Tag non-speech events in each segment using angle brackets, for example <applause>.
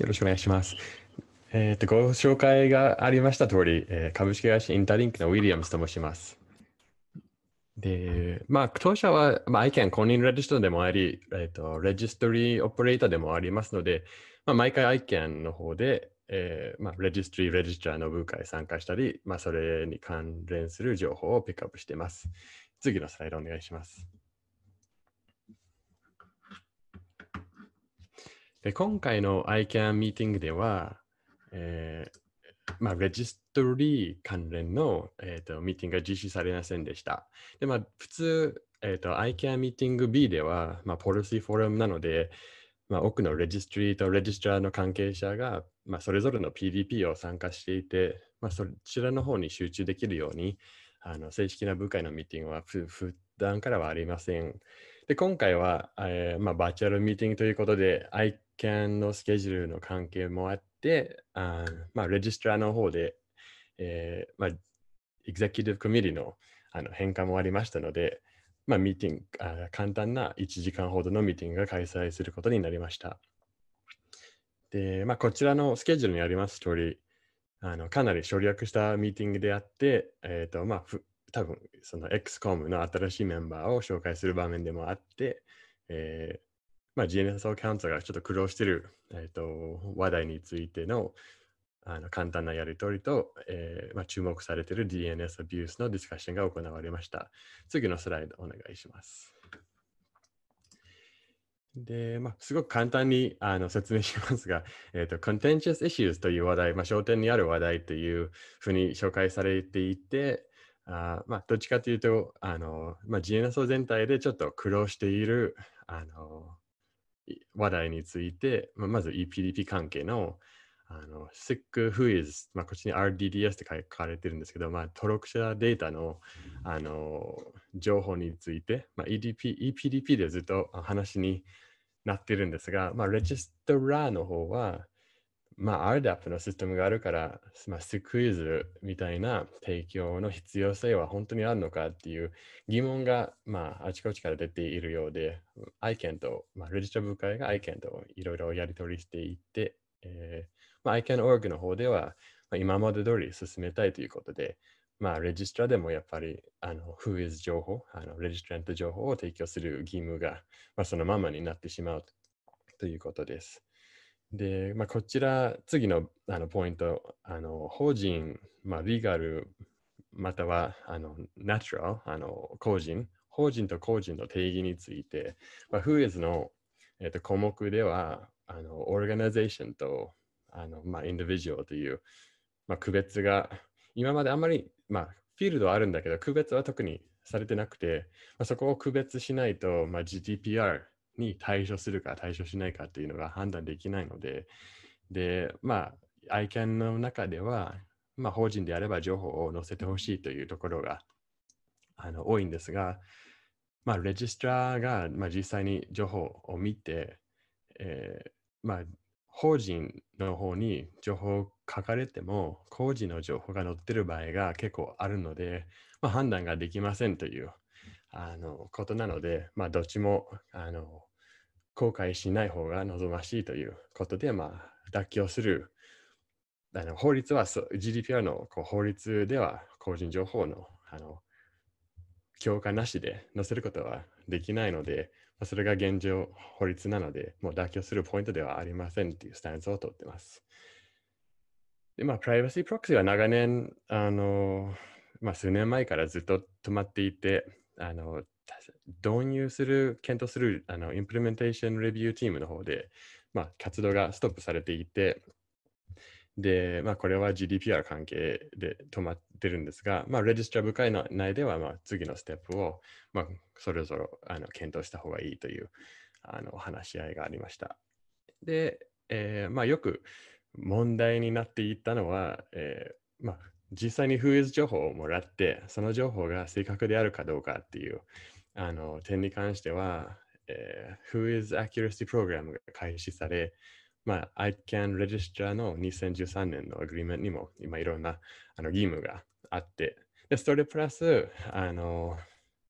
よろしくお願いします。えっ、と、ご紹介がありました通り、えー、株式会社インタリンクのウィリアムスと申します。で、まあ、当社は、まあ、ICAN 公認レジストでもあり、えっ、ー、と、レジストリーオペレーターでもありますので、まあ、毎回 ICAN の方で、えーまあ、レジストリー、レジストーの部会参加したり、まあ、それに関連する情報をピックアップしています。次のスライドお願いします。で、今回の ICANN ミーティングでは、えー、まあ、レジストリー関連の、えーと、ミーティングが実施されませんでした。で、まあ、普通、えーと、ICANN ミーティング B では、まあ、ポリシーフォーラムなので、まあ、多くのレジストリーとレジストラーの関係者が、まあ、それぞれの PDP を参加していて、まあ、そちらの方に集中できるように、あの正式な部会のミーティングは普段からはありません。で、今回は、えーまあ、バーチャルミーティングということで、見のスケジュールの関係もあって、あまあ、レジストラの方で、えー、まあ、エグゼクティブコミュニティのあの変化もありましたので、まあ、ミーティングあ、簡単な1時間ほどのミーティングが開催することになりました。で、まあ、こちらのスケジュールにあります通り、あのかなり省略したミーティングであって、えっ、ー、と、まあ、多分その XCOM の新しいメンバーを紹介する場面でもあって、えまあ、GNSO カウントがちょっと苦労している、えーと、話題についてのあの簡単なやり取りと、えー、まあ、注目されている DNS アビュースのディスカッションが行われました。次のスライドお願いします。で、まあ、すごく簡単にあの説明しますが、えっ、ー、と、contentious issues という話題、まあ、焦点にある話題というふうに紹介されていて、あまあ、どっちかというと、あのまあ、GNSO 全体でちょっと苦労しているあの話題について、まあ、まず EPDP 関係のあの SIC Who is、まあ、こっちに RDDS って書かれてるんですけど、まあ、登録者データのあの情報について、まあ、EDP、EPDP でずっと話になってるんですが、まあ、レジストラーの方はまあ、RDAP のシステムがあるから、まあ、スクイズみたいな提供の必要性は本当にあるのかっていう疑問が、まあ、あちこちから出ているようで、ICAN と、まあ、レジスタ部会が ICAN といろいろやり取りしていて、えーまあ、ICAN.org の方では、まあ、今まで通り進めたいということで、まあ、レジストラでもやっぱり、あの、Who is 情報、あのレジストラント情報を提供する義務が、まあ、そのままになってしまうということです。で、まあ、こちら、次のあのポイント、あの法人、まあ、リーガル、またはあのナチュラル、あの個人、法人と個人の定義について、まあ、Whois の、えー、と項目では、あのオーガナゼーションとあの、まあ、インディビジュアルという、まあ、区別が、今まであんまり、まあ、フィールドはあるんだけど、区別は特にされてなくて、まあ、そこを区別しないと、まあ、GDPR に対処するか対処しないかっていうのが判断できないので、で、まあ、i c a の中では、まあ、法人であれば情報を載せてほしいというところがあの多いんですが、まあ、レジストラーが、まあ、実際に情報を見て、えー、まあ、法人の方に情報書かれても、工事の情報が載ってる場合が結構あるので、まあ、判断ができませんというあのことなので、まあ、どっちもあの後悔しない方が望ましいということで、まあ、妥協するあの法律は GDPR のこう法律では個人情報のあの強化なしで載せることはできないので、まあ、それが現状法律なのでもう妥協するポイントではありませんっていうスタンスをとってます。でまあ、プライバシープロクシーは長年、あのまあ、数年前からずっと止まっていて、あの導入する、検討するあのインプリメンテーションレビューチームの方で、まあ、活動がストップされていて、で、まあ、これは GDPR 関係で止まってるんですが、まあ、レジスタ部会の内では、まあ、次のステップを、まあ、それぞれあの検討した方がいいというあの話し合いがありました。で、えー、まあ、よく問題になっていったのは、えー、まあ、実際にフ h エ i 情報をもらって、その情報が正確であるかどうかっていう、あの点に関しては、えー、Who is Accuracy Program が開始され、まあ、i c a n Register の2013年のアグリメントにも今いろんなあの義務があって、でそれプラスあの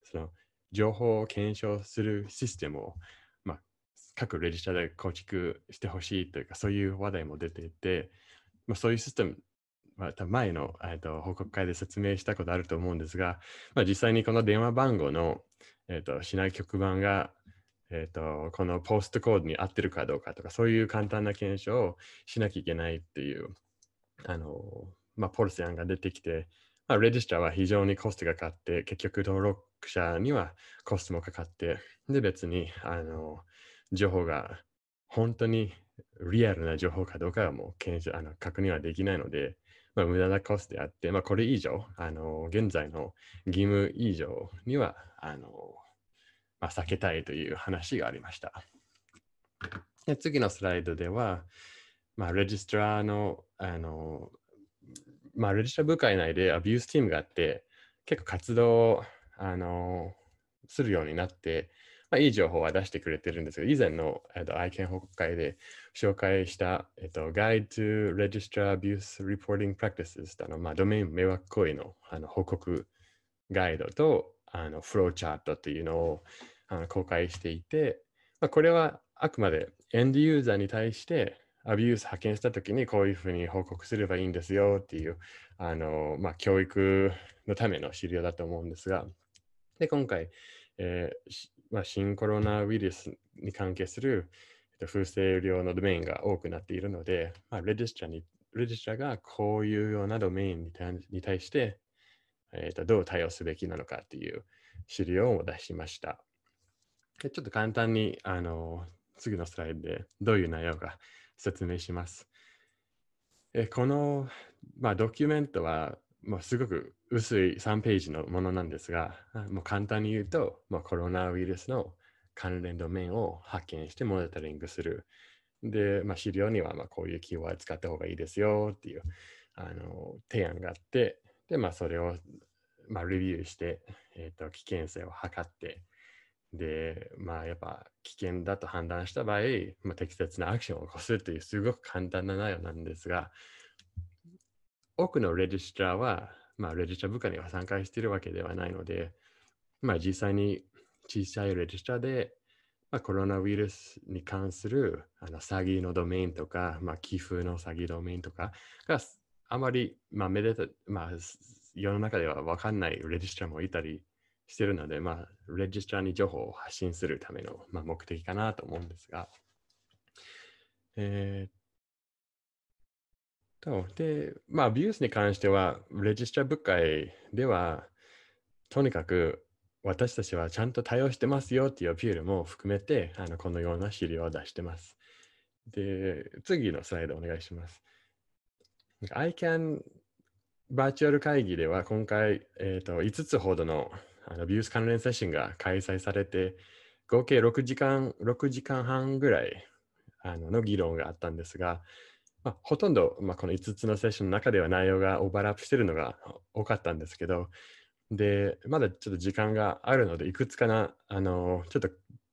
その情報を検証するシステムを、まあ、各レジスタで構築してほしいというかそういう話題も出ていて、まあ、そういうシステムまた前の、えと報告会で説明したことあると思うんですが、まあ、実際にこの電話番号の、えーと、市内局番が、えーと、このポストコードに合ってるかどうかとか、そういう簡単な検証をしなきゃいけないっていう、あのまあ、ポルセ案が出てきて、まあ、レジスターは非常にコストがかかって、結局登録者にはコストもかかって、で別にあの情報が本当にリアルな情報かどうかはもう検証あの確認はできないので、まあ、無駄なコストであって、まあ、これ以上、あの現在の義務以上にはあの、まあ、避けたいという話がありました。で次のスライドでは、まあ、レジストラーの、あのまあ、レジストラ部会内でアビュースチームがあって、結構活動あのするようになって、まあ、いい情報は出してくれてるんですけど、以前の、えー、と愛犬報告会で紹介した、えー、と Guide to Register Abuse Reporting Practices あの、まあ、ドメイン迷惑行為のあの報告ガイドとあのフローチャートというのをあの公開していて、まあ、これはあくまでエンドユーザーに対してアビュース派遣したときにこういうふうに報告すればいいんですよっていうあの、まあ、教育のための資料だと思うんですがで今回、えー、まあ、新コロナウイルスに関係する、えっと、風船量のドメインが多くなっているので、まあ、レジスーにレジスがこういうようなドメインに対して、えー、とどう対応すべきなのかという資料を出しました。ちょっと簡単にあの次のスライドでどういう内容か説明します。えこの、まあ、ドキュメントはますごく薄い3ページのものなんですが、もう簡単に言うと、まあ、コロナウイルスの関連ドメインを発見してモニタリングする。で、まあ、資料にはまこういうキーワード使った方がいいですよっていうあの提案があって、で、まあ、それを、まレビューして、えーと、危険性を測って、で、まあ、やっぱ危険だと判断した場合、まあ、適切なアクションを起こすというすごく簡単な内容なんですが、多くのレジスターは、まあ、レジスター部下には参加しているわけではないので、まあ、実際に小さいレジスターで、まあ、コロナウイルスに関するあの詐欺のドメインとか、まあ、寄付の詐欺ドメインとかがあまり、まあ、めでた、まあ、世の中では分かんないレジスターもいたりしてるので、まあ、レジスターに情報を発信するための、まあ、目的かなと思うんですが、えー、で、まあ、ビュースに関しては、レジスター部会では、とにかく私たちはちゃんと対応してますよっていうアピールも含めて、あのこのような資料を出してます。で、次のスライドお願いします。ICANN バーチャル会議では今回、えーと5つほどのあのビュース関連セッションが開催されて、合計6時間 ,6 時間半ぐらいあのの議論があったんですが、まあ、ほとんど、まあ、この5つのセッションの中では内容がオーバーラップしてるのが多かったんですけど、で、まだちょっと時間があるので、いくつかな、あの、ちょっと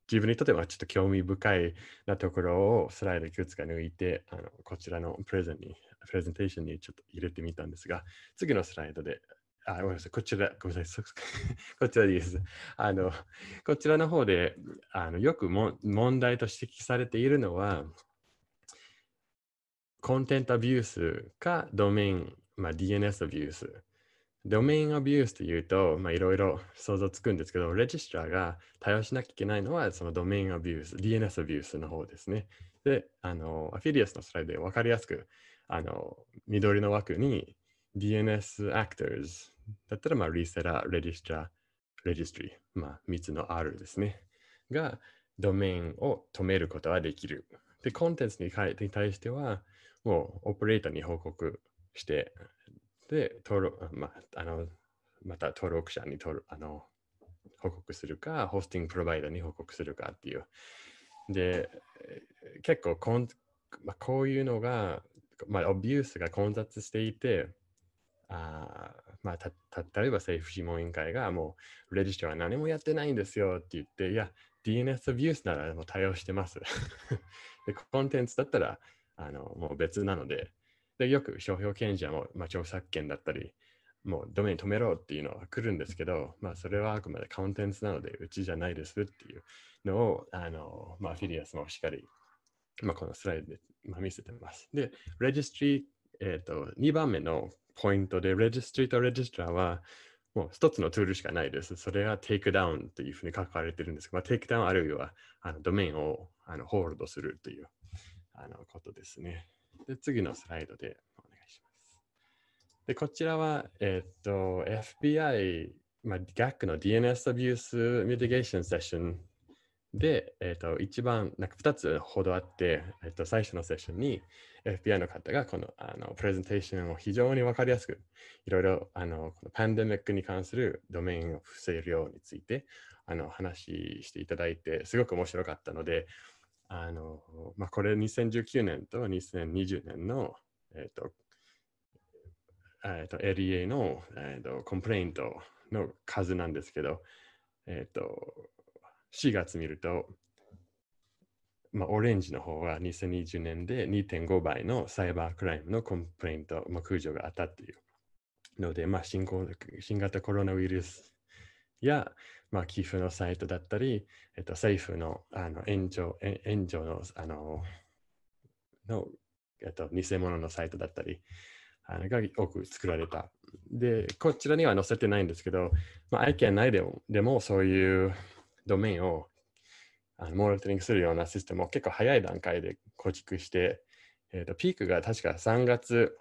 自分にとってはちょっと興味深いなところをスライドいくつか抜いて、あのこちらのプレゼンに、プレゼンテーションにちょっと入れてみたんですが、次のスライドで、あ、ごめんなさい、こちら、ごめんなさい、<laughs> こちらでです。あの、こちらの方で、あのよくも問題と指摘されているのは、コンテンツアビュースかドメイン、まあ、DNS アビュース。ドメインアビュースというと、まあ、いろいろ想像つくんですけど、レジストラが対応しなきゃいけないのは、そのドメインアビュース、DNS アビュースの方ですね。で、あの、アフィリアスのスライドで分かりやすく、あの、緑の枠に DNS actors だったら、まあ、リセラ、レジストラ、レジストリー、まあ、3つの R ですね。が、ドメインを止めることはできる。で、コンテンツに対しては、をオペレーターに報告して、で、登録、まあ、の、また登録者に登録、あの、報告するか、ホスティングプロバイダーに報告するかっていう。で、結構こん、まこういうのが、まあ、オビュースが混雑していて、あまあ、た例えば政府諮問委員会がもうレジストは何もやってないんですよって言っていや DNS アビュースならもう対応してます <laughs> でコンテンツだったらあのもう別なので、でよく商標権者も、まあ、著作権だったり、もうドメイン止めろっていうのは来るんですけど、まあ、それはあくまでコンテンツなので、うちじゃないですっていうのを、あのまあ、フィリアスもしっかり、まあ、このスライドで、まあ、見せてます。で、レジストリー、えっ、ー、と、2番目のポイントで、レジストリーとレジストラーは、もう一つのツールしかないです。それがテイクダウンというふうに書かれてるんですが、まあ、テイクダウンあるいはあのドメインをあのホールドするというあのことですね。で、次のスライドでお願いします。で、こちらは、えっと、FBI、まあ、GAC の DNS アビュースミティゲーションセッションで、えっと、一番、なんか2つほどあって、えっと、最初のセッションに FBI の方がこのあのプレゼンテーションを非常にわかりやすく、いろいろあのこのパンデミックに関するドメインを防ぐうについてあの話していただいて、すごく面白かったので、あの、まあ、これ2019年と2020年の、えっ、ー、と、えっ、ー、と、LEA の、えーと、コンプレイントの数なんですけど、えっ、ー、と、4月見ると、まあ、オレンジの方は2020年で2.5倍のサイバークライムのコンプレイント、まあ、空上があったっていうので、まあ、新新型コロナウイルスや、まあ、寄付のサイトだったり、えっと、政府のあの援助援助のあのの、えっと、偽物のサイトだったりあのが多く作られた。で、こちらには載せてないんですけど、まあ、IKEA 内でもでもそういうドメインをあのモニタリングするようなシステムを結構早い段階で構築して、えーと、ピークが確か3月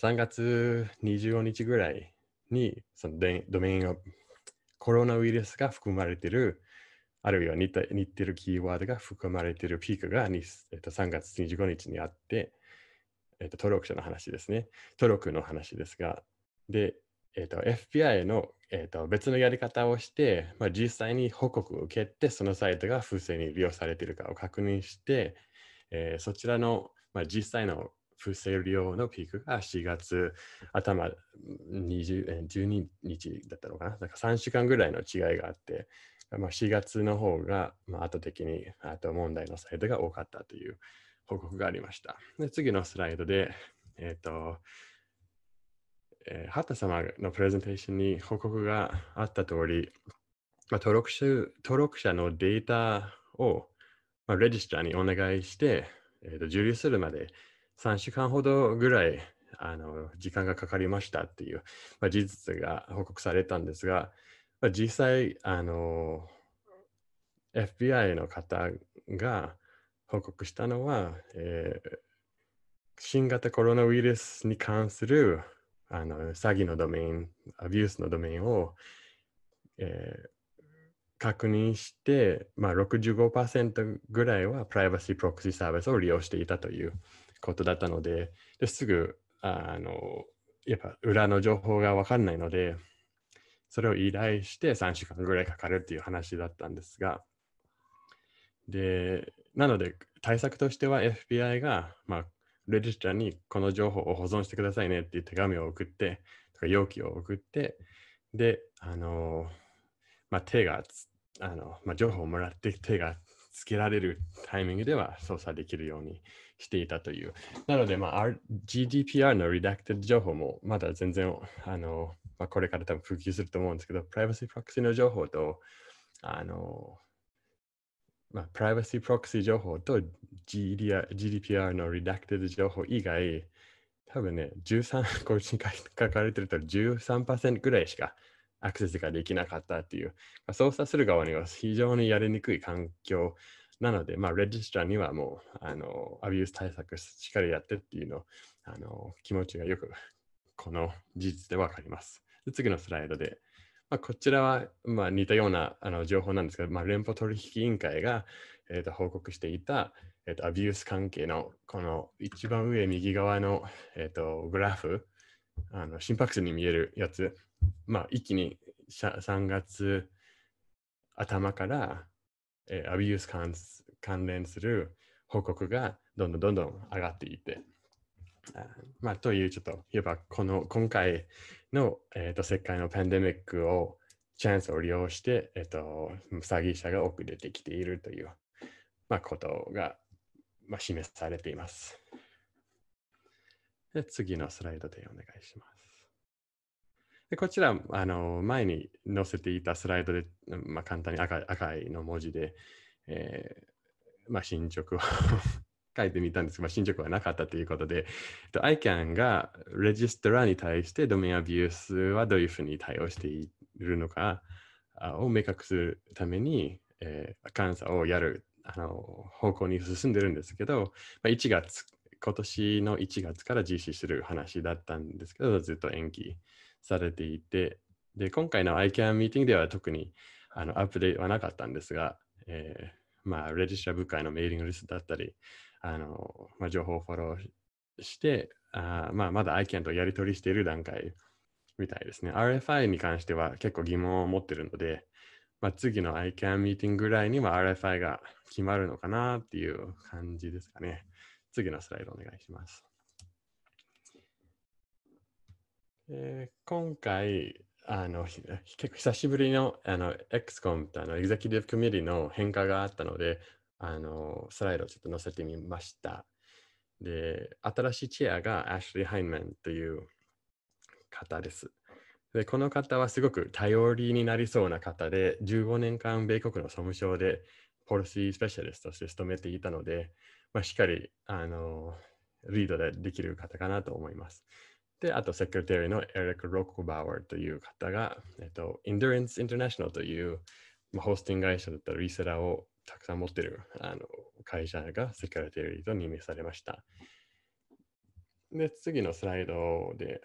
3月25日ぐらいにそのドメインをコロナウイルスが含まれている、あるいは似た似てるキーワードが含まれているピークが、えっと、3月25日にあって、えっと、の話ですね。登録の話ですが、で、えっと、FBI の、えっと、別のやり方をして、まあ、実際に報告を受けて、そのサイトが不正に利用されているかを確認して、えー、そちらの、まあ、実際の不せる量のピークが4月頭20 12日だったのかな。だから3週間ぐらいの違いがあって、まあ、4月の方が、まあ、後的に後問題のサイトが多かったという報告がありました。で次のスライドで、えっ、ー、と、えー、畑様のプレゼンテーションに報告があった通り、まあ、登録者登録者のデータを、まあ、レジスターにお願いして、えーと受理するまで3週間ほどぐらいあの時間がかかりましたっていう、まあ、事実が報告されたんですが、まあ、実際あの FBI の方が報告したのは、えー、新型コロナウイルスに関するあの詐欺のドメイン、アビュースのドメインを、えー、確認して、まあ65、65%ぐらいはプライバシープロクシーサービスを利用していたという。ことだったので、ですぐ、あの、やっぱ裏の情報がわかんないので、それを依頼して3週間ぐらいかかるっていう話だったんですが、で、なので対策としては FBI が、まあ、レジスタにこの情報を保存してくださいねっていう手紙を送って、とか容器を送って、で、あの、まあ、手が、あの、まあ、情報をもらって手がつけられるタイミングでは操作できるようにしていたという。なので、まあ、GDPR のリダクテッド情報もまだ全然、あのまあ、これから多分普及すると思うんですけど、プライバシープロクシーの情報と、あのまあ、プライバシープロクシー情報と GDPR のリダクテッド情報以外、多分ね、13、こっちに <laughs> 書かれてると13%ぐらいしかアクセスができなかったっていう、操作する側には非常にやりにくい環境なので、まあ、レジスターにはもう、あの、アビュース対策しっかりやってっていうの、あの、気持ちがよく、この事実でわかります。で次のスライドで、まあ、こちらは、まあ、似たようなあの情報なんですけど、まあ、連邦取引委員会が、えー、と報告していた、えー、とアビュース関係のこの一番上右側の、えー、とグラフあの心拍数に見えるやつ、まあ、一気に3月頭から、えー、アビユース関連する報告がどんどんどんどん上がっていって、あまあ、というちょっといえばこの今回の、えーと、世界のパンデミックをチャンスを利用して、えーと詐欺者が多く出てきているという、まあ、ことが、まあ、示されています。で次のスライドでお願いします。でこちら、あの前に載せていたスライドで、まあ、簡単に赤い赤いの文字で、えー、まあ、進捗を <laughs> 書いてみたんですが、まあ、進捗はなかったということで、ICANN がレジストラに対してドメインアビュースはどういうふうに対応しているのかを明確するために、えー、監査をやるあの方向に進んでるんですけど、まあ、1月今年の1月から実施する話だったんですけど、ずっと延期されていて、で、今回の ICAN ミーティングでは特にあのアップデートはなかったんですが、えー、まあ、レジスタ部会のメーリングリストだったり、あの、まあ、情報をフォローして、あまあ、まだ ICAN とやり取りしている段階みたいですね。RFI に関しては結構疑問を持っているので、まあ、次の ICAN ミーティングぐらいには RFI が決まるのかなっていう感じですかね。次のスライドお願いします。えー、今回、あの結構久しぶりのあの XCOM とあのエグゼキティブコミュニティの変化があったのであのスライドをちょっと載せてみました。で、新しいチェアがアシュリー・ハインンという方です。で、この方はすごく頼りになりそうな方で、15年間米国の総務省でポリシースペシャリストとして勤めていたので、まあ、しっかり、あの、リードでできる方かなと思います。で、あと、セクレタリーのエレック・ロックバワーという方が、えっと、イン e i レン e イン a t ナショナルという、まあ、ホスティング会社だったらリセラーをたくさん持ってるあの会社がセクレタリーと任命されました。で、次のスライドで、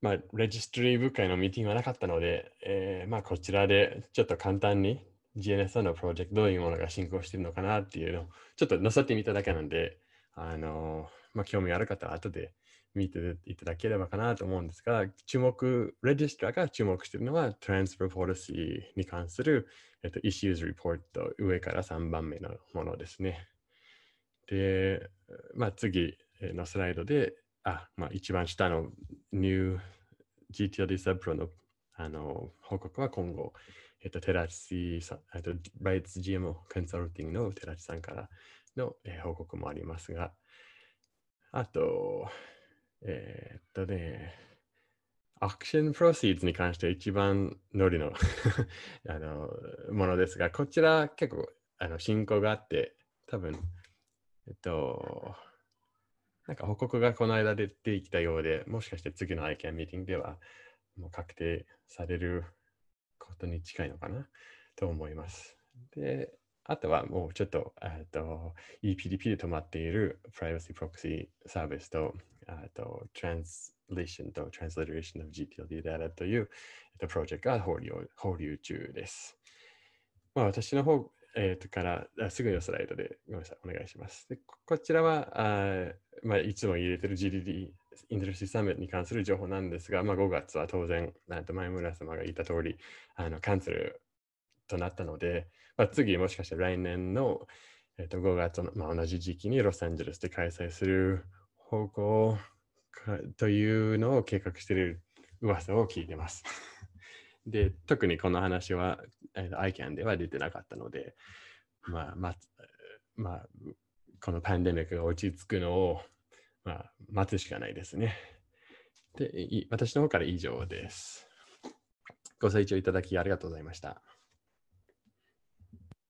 まあ、レジストリー部会のミーティングはなかったので、えーまあ、こちらでちょっと簡単に GNSR のプロジェクトどういうものが進行しているのかなっていうのをちょっとなさってみただけなんで、あのまあ、興味ある方は後で見ていただければかなと思うんですが、注目、レジストラが注目しているのは、トランスフォルポリシーに関する、えっと、イシューズ・リポート、上から3番目のものですね。で、まあ、次のスライドで、あ、まあ、一番下のニュー GTLD サブプロのあの報告は今後、えっと、寺地さん、えっと、ライツ GMO コンサルティングの寺地さんからの、えー、報告もありますが、あと、えー、っとね、アクションプロシーズに関して一番ノリの <laughs> あのものですが、こちら結構あの進行があって、多分、えっと、なんか報告がこの間出てきたようで、もしかして次の ICAN ミーティングではもう確定されることに近いのかなと思います。で、あとはもうちょっと、えっと、EPDP で止まっているプライバシー y p クシーサービスと、あと、Translation と Transliteration of GTLD Data という、えっと、プロジェクトが放流放流中です。まあ、私の方、えー、とからあ、すぐのスライドで、ごめんなさい、お願いします。でこちらは、あまあ、いつも入れてる GDD、インテルシーサムに関する情報なんですが、まあ、5月は当然、なんと前村様が言った通り、あの、キャンセルとなったので、まあ、次、もしかして来年の、えー、と5月の、まあ、同じ時期にロサンゼルスで開催する方向というのを計画している噂を聞いてます。で、特にこの話は、えー、ICANN では出てなかったので、まあ、まあ、まあ、このパンデミックが落ち着くのを、まあ、待つしかないですね。で、私の方から以上です。ご清聴いただきありがとうございました。